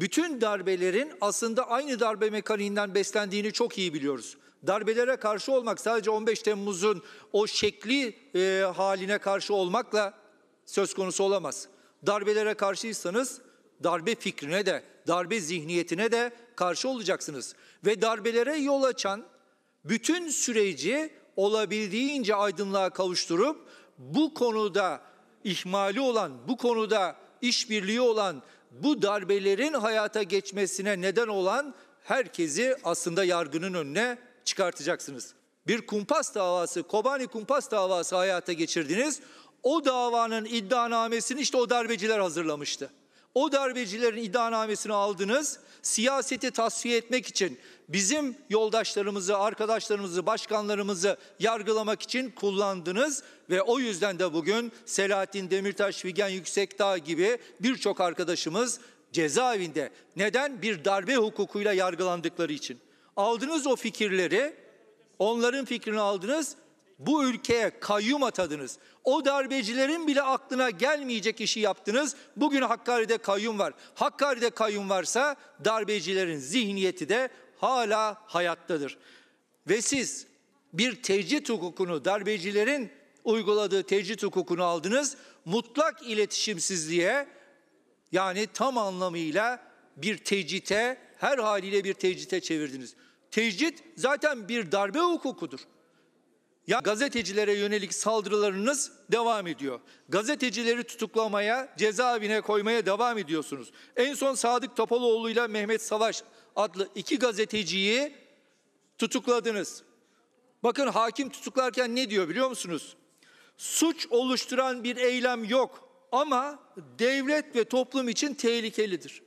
bütün darbelerin aslında aynı darbe mekaniğinden beslendiğini çok iyi biliyoruz. Darbelere karşı olmak sadece 15 Temmuz'un o şekli e, haline karşı olmakla söz konusu olamaz. Darbelere karşıysanız darbe fikrine de, darbe zihniyetine de karşı olacaksınız. Ve darbelere yol açan bütün süreci olabildiğince aydınlığa kavuşturup bu konuda ihmali olan, bu konuda işbirliği olan bu darbelerin hayata geçmesine neden olan herkesi aslında yargının önüne çıkartacaksınız. Bir kumpas davası, Kobani kumpas davası hayata geçirdiniz. O davanın iddianamesini işte o darbeciler hazırlamıştı. O darbecilerin iddianamesini aldınız. Siyaseti tasfiye etmek için bizim yoldaşlarımızı, arkadaşlarımızı, başkanlarımızı yargılamak için kullandınız ve o yüzden de bugün Selahattin Demirtaş, Figen Yüksekdağ gibi birçok arkadaşımız cezaevinde. Neden? Bir darbe hukukuyla yargılandıkları için. Aldınız o fikirleri, onların fikrini aldınız bu ülkeye kayyum atadınız. O darbecilerin bile aklına gelmeyecek işi yaptınız. Bugün Hakkari'de kayyum var. Hakkari'de kayyum varsa darbecilerin zihniyeti de hala hayattadır. Ve siz bir tecrit hukukunu darbecilerin uyguladığı tecrit hukukunu aldınız. Mutlak iletişimsizliğe yani tam anlamıyla bir tecite her haliyle bir tecite çevirdiniz. Tecrit zaten bir darbe hukukudur ya gazetecilere yönelik saldırılarınız devam ediyor. Gazetecileri tutuklamaya, cezaevine koymaya devam ediyorsunuz. En son Sadık Topaloğlu ile Mehmet Savaş adlı iki gazeteciyi tutukladınız. Bakın hakim tutuklarken ne diyor biliyor musunuz? Suç oluşturan bir eylem yok ama devlet ve toplum için tehlikelidir.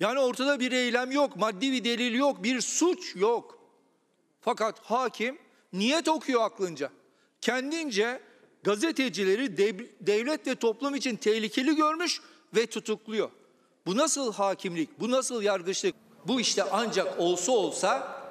Yani ortada bir eylem yok, maddi bir delil yok, bir suç yok. Fakat hakim niyet okuyor aklınca. Kendince gazetecileri devlet ve toplum için tehlikeli görmüş ve tutukluyor. Bu nasıl hakimlik, bu nasıl yargıçlık? Bu işte ancak olsa olsa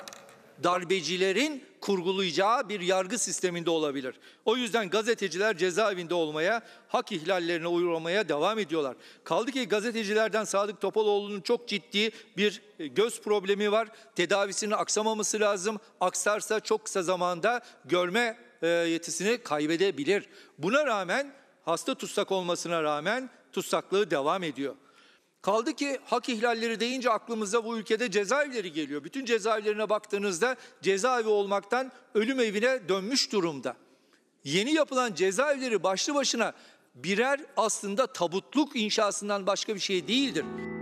darbecilerin kurgulayacağı bir yargı sisteminde olabilir. O yüzden gazeteciler cezaevinde olmaya, hak ihlallerine uygulamaya devam ediyorlar. Kaldı ki gazetecilerden Sadık Topaloğlu'nun çok ciddi bir e, göz problemi var. Tedavisinin aksamaması lazım. Aksarsa çok kısa zamanda görme e, yetisini kaybedebilir. Buna rağmen hasta tutsak olmasına rağmen tutsaklığı devam ediyor. Kaldı ki hak ihlalleri deyince aklımıza bu ülkede cezaevleri geliyor. Bütün cezaevlerine baktığınızda cezaevi olmaktan ölüm evine dönmüş durumda. Yeni yapılan cezaevleri başlı başına birer aslında tabutluk inşasından başka bir şey değildir.